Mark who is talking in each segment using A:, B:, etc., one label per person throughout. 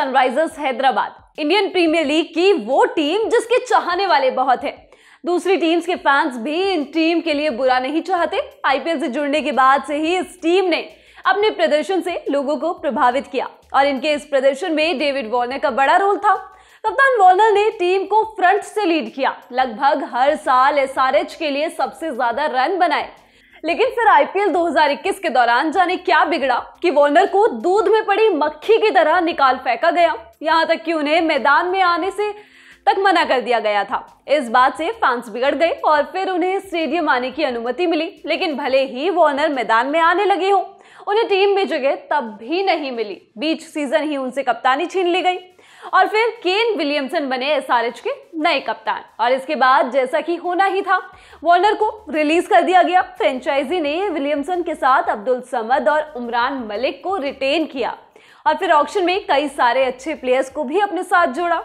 A: Sunrisers Hyderabad Indian Premier League की वो team जिसके चाहने वाले बहुत हैं दूसरी टीम्स के फैंस भी इन टीम के लिए बुरा नहीं चाहते आईपीएल से जुड़ने के बाद से ही इस टीम ने अपने प्रदर्शन से लोगों को प्रभावित किया और इनके इस प्रदर्शन में डेविड वॉर्नर का बड़ा रोल था कप्तान वॉर्नर ने टीम को फ्रंट से लीड किया लगभग हर साल एस के लिए सबसे ज्यादा रन बनाए लेकिन फिर आईपीएल 2021 के दौरान जाने क्या बिगड़ा कि वॉर्नर को दूध में पड़ी मक्खी की तरह निकाल फेंका गया यहां तक कि उन्हें मैदान में आने से तक मना कर दिया गया था इस बात से फैंस बिगड़ गए और फिर उन्हें स्टेडियम आने की अनुमति मिली लेकिन भले ही वॉर्नर मैदान में आने लगे हों उन्हें टीम में जगह तब भी नहीं मिली बीच सीजन ही उनसे कप्तानी छीन ली गई और फिर केन विलियमसन बने एस के नए कप्तान और इसके बाद जैसा कि होना ही था वार्नर को रिलीज कर दिया गया फ्रेंचाइजी ने विलियमसन के साथ अब्दुल समद और उमरान मलिक को रिटेन किया और फिर ऑक्शन में कई सारे अच्छे प्लेयर्स को भी अपने साथ जोड़ा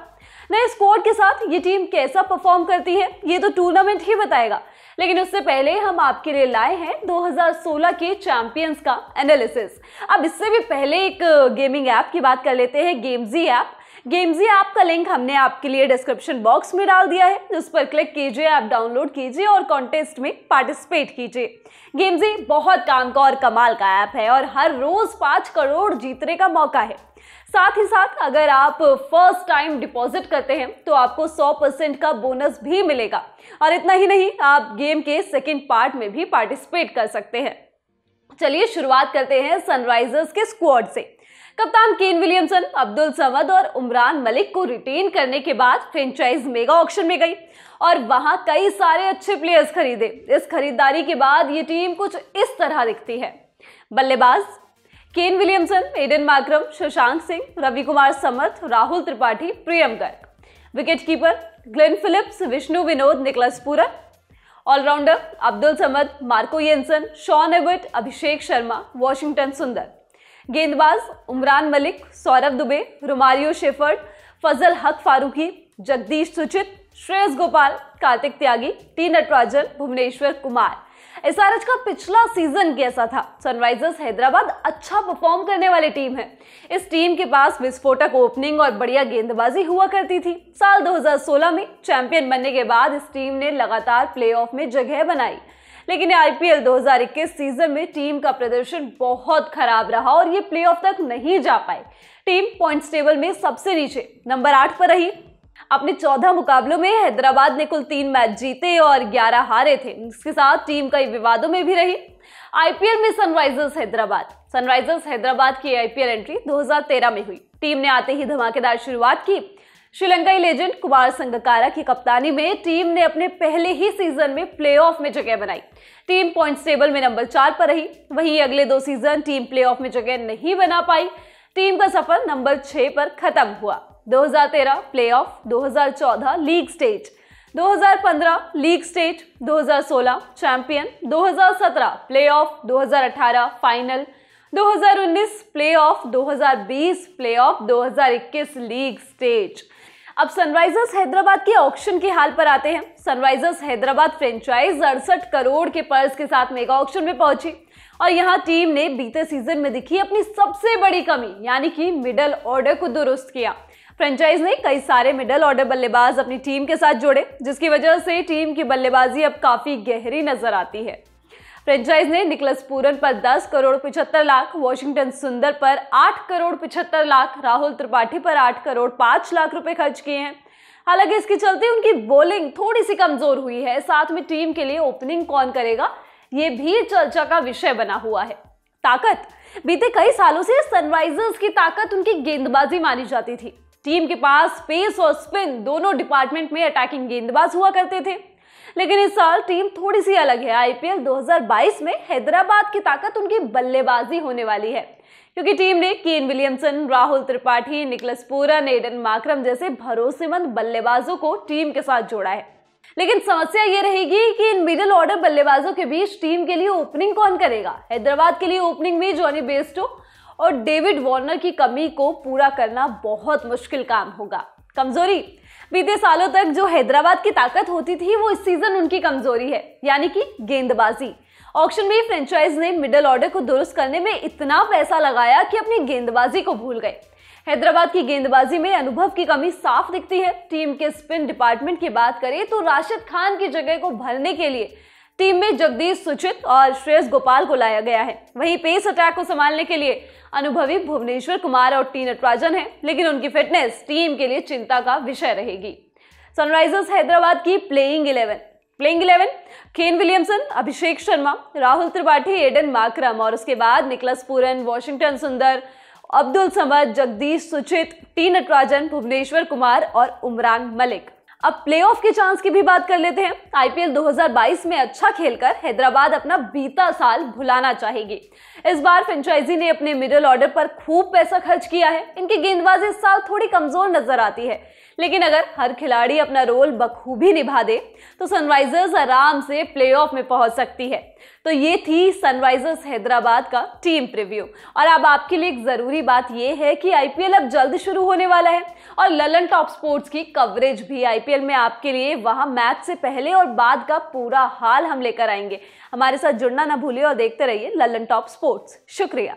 A: नए स्कोर के साथ ये टीम कैसा परफॉर्म करती है ये तो टूर्नामेंट ही बताएगा लेकिन उससे पहले हम आपके लिए लाए हैं 2016 के चैंपियंस का एनालिसिस अब इससे भी पहले एक गेमिंग ऐप की बात कर लेते हैं गेमजी ऐप गेमजी ऐप का लिंक हमने आपके लिए डिस्क्रिप्शन बॉक्स में डाल दिया है जिस पर क्लिक कीजिए ऐप डाउनलोड कीजिए और कॉन्टेस्ट में पार्टिसिपेट कीजिए गेमजी बहुत काम का और कमाल का ऐप है और हर रोज पाँच करोड़ जीतने का मौका है साथ ही साथ अगर आप फर्स्ट टाइम डिपॉजिट करते हैं तो आपको 100 परसेंट का बोनस भी मिलेगा और इतना ही नहीं आप गेम के सेकेंड पार्ट में भी पार्टिसिपेट कर सकते हैं चलिए शुरुआत करते हैं सनराइजर्स के स्क्वाड से कप्तान केन विलियमसन अब्दुल समद और उमरान मलिक को रिटेन करने के बाद फ्रेंचाइज मेगा ऑक्शन में गई और वहां कई सारे अच्छे प्लेयर्स खरीदे इस खरीदारी के बाद ये टीम कुछ इस तरह दिखती है बल्लेबाज Kane Williamson Aiden Markram Shashank Singh Ravi Kumar Samarth Rahul Tripathi Priyam Garg wicket keeper Glenn Phillips Vishnu Vinod Nicholas Pooran allrounder Abdul Samad Marco Jansen Sean Abbott Abhishek Sharma Washington Sundar गेंदबाज Umran Malik Saurabh Dubey Romario Shepherd Fazalhaq Farooqi Jagadeesha Suchith Shreyas Gopal Kartik Tyagi T Natarajan Bhuvneshwar Kumar एस का पिछला सीजन कैसा था सनराइजर्स हैदराबाद अच्छा परफॉर्म करने वाली टीम है इस टीम के पास विस्फोटक ओपनिंग और बढ़िया गेंदबाजी हुआ करती थी साल 2016 में चैंपियन बनने के बाद इस टीम ने लगातार प्लेऑफ में जगह बनाई लेकिन आईपीएल 2021 सीजन में टीम का प्रदर्शन बहुत खराब रहा और ये प्ले तक नहीं जा पाए टीम पॉइंट्स टेबल में सबसे नीचे नंबर आठ पर रही अपने चौदह मुकाबलों में हैदराबाद ने कुल तीन मैच जीते और ग्यारह हारे थे इसके साथ टीम कई विवादों में भी रही आईपीएल में सनराइजर्स हैदराबाद सनराइजर्स हैदराबाद की आईपीएल एंट्री 2013 में हुई टीम ने आते ही धमाकेदार शुरुआत की श्रीलंकाई लेजेंड कुमार संगकारा की कप्तानी में टीम ने अपने पहले ही सीजन में प्लेऑफ में जगह बनाई टीम पॉइंट्स टेबल में नंबर चार पर रही वहीं अगले दो सीजन टीम प्लेऑफ में जगह नहीं बना पाई टीम का सफर नंबर छह पर खत्म हुआ 2013 playoff 2014 league stage 2015 league stage 2016 champion 2017 playoff 2018 final 2019 playoff 2020 playoff 2021 league stage अब सनराइजर्स हैदराबाद के ऑक्शन के हाल पर आते हैं सनराइजर्स हैदराबाद फ्रेंचाइज अड़सठ करोड़ के पर्स के साथ मेगा ऑक्शन में पहुंची और यहां टीम ने बीते सीजन में दिखी अपनी सबसे बड़ी कमी यानी कि मिडल ऑर्डर को दुरुस्त किया फ्रेंचाइज ने कई सारे मिडल ऑर्डर बल्लेबाज अपनी टीम के साथ जोड़े जिसकी वजह से टीम की बल्लेबाजी अब काफी गहरी नजर आती है फ्रेंचाइज ने निकलस पूरन पर 10 करोड़ पिछहत्तर लाख वॉशिंगटन सुंदर पर 8 करोड़ पिछहत्तर लाख राहुल त्रिपाठी पर 8 करोड़ 5 लाख रुपए खर्च किए हैं हालांकि इसके चलते उनकी बॉलिंग थोड़ी सी कमजोर हुई है साथ में टीम के लिए ओपनिंग कौन करेगा ये भी चर्चा का विषय बना हुआ है ताकत बीते कई सालों से सनराइजर्स की ताकत उनकी गेंदबाजी मानी जाती थी टीम के पास पेस और स्पिन दोनों डिपार्टमेंट में अटैकिंग गेंदबाज हुआ करते थे लेकिन इस साल टीम थोड़ी सी अलग है आईपीएल 2022 में हैदराबाद की ताकत उनकी बल्लेबाजी होने वाली है क्योंकि टीम ने Kane Williamson Rahul Tripathi Nicholas Pooran Aiden माकरम जैसे भरोसेमंद बल्लेबाजों को टीम के साथ जोड़ा है लेकिन समस्या ये रहेगी कि इन मिडिल ऑर्डर बल्लेबाजों के बीच टीम के लिए ओपनिंग कौन करेगा हैदराबाद के लिए ओपनिंग में जॉनी बेस्टो और डेविड वार्नर की कमी को पूरा करना बहुत मुश्किल काम होगा कमजोरी बीते सालों तक जो हैदराबाद की ताकत होती थी वो इस सीजन उनकी कमजोरी है यानी कि गेंदबाजी ऑक्शन में फ्रेंचाइज ने मिडल ऑर्डर को दुरुस्त करने में इतना पैसा लगाया कि अपनी गेंदबाजी को भूल गए हैदराबाद की गेंदबाजी में अनुभव की कमी साफ दिखती है टीम के स्पिन डिपार्टमेंट की बात करें तो राशिद खान की जगह को भरने के लिए टीम में जगदीश सुचित और श्रेयस गोपाल को लाया गया है वहीं पेस अटैक को संभालने के लिए अनुभवी भुवनेश्वर कुमार और टी नटराजन है लेकिन उनकी फिटनेस टीम के लिए चिंता का विषय रहेगी सनराइजर्स हैदराबाद की playing eleven playing eleven Kane Williamson Abhishek Sharma Rahul Tripathi Aiden Markram और उसके बाद निकलस पूरन वॉशिंगटन सुंदर अब्दुल समद जगदीश सुचित टी नटराजन भुवनेश्वर कुमार और उमरान मलिक अब प्लेऑफ के चांस की भी बात कर लेते हैं आईपीएल 2022 में अच्छा खेलकर हैदराबाद अपना बीता साल भुलाना चाहेगी इस बार फ्रेंचाइजी ने अपने मिडिल ऑर्डर पर खूब पैसा खर्च किया है इनकी गेंदबाजी इस साल थोड़ी कमजोर नजर आती है लेकिन अगर हर खिलाड़ी अपना रोल बखूबी निभा दे तो सनराइजर्स आराम से प्लेऑफ में पहुंच सकती है तो ये थी सनराइजर्स हैदराबाद का टीम प्रिव्यू और अब आपके लिए एक ज़रूरी बात यह है कि आईपीएल अब जल्द शुरू होने वाला है और ललन टॉप स्पोर्ट्स की कवरेज भी आईपीएल में आपके लिए वहाँ मैच से पहले और बाद का पूरा हाल हम लेकर आएंगे हमारे साथ जुड़ना ना भूलिए और देखते रहिए ललन टॉप स्पोर्ट्स शुक्रिया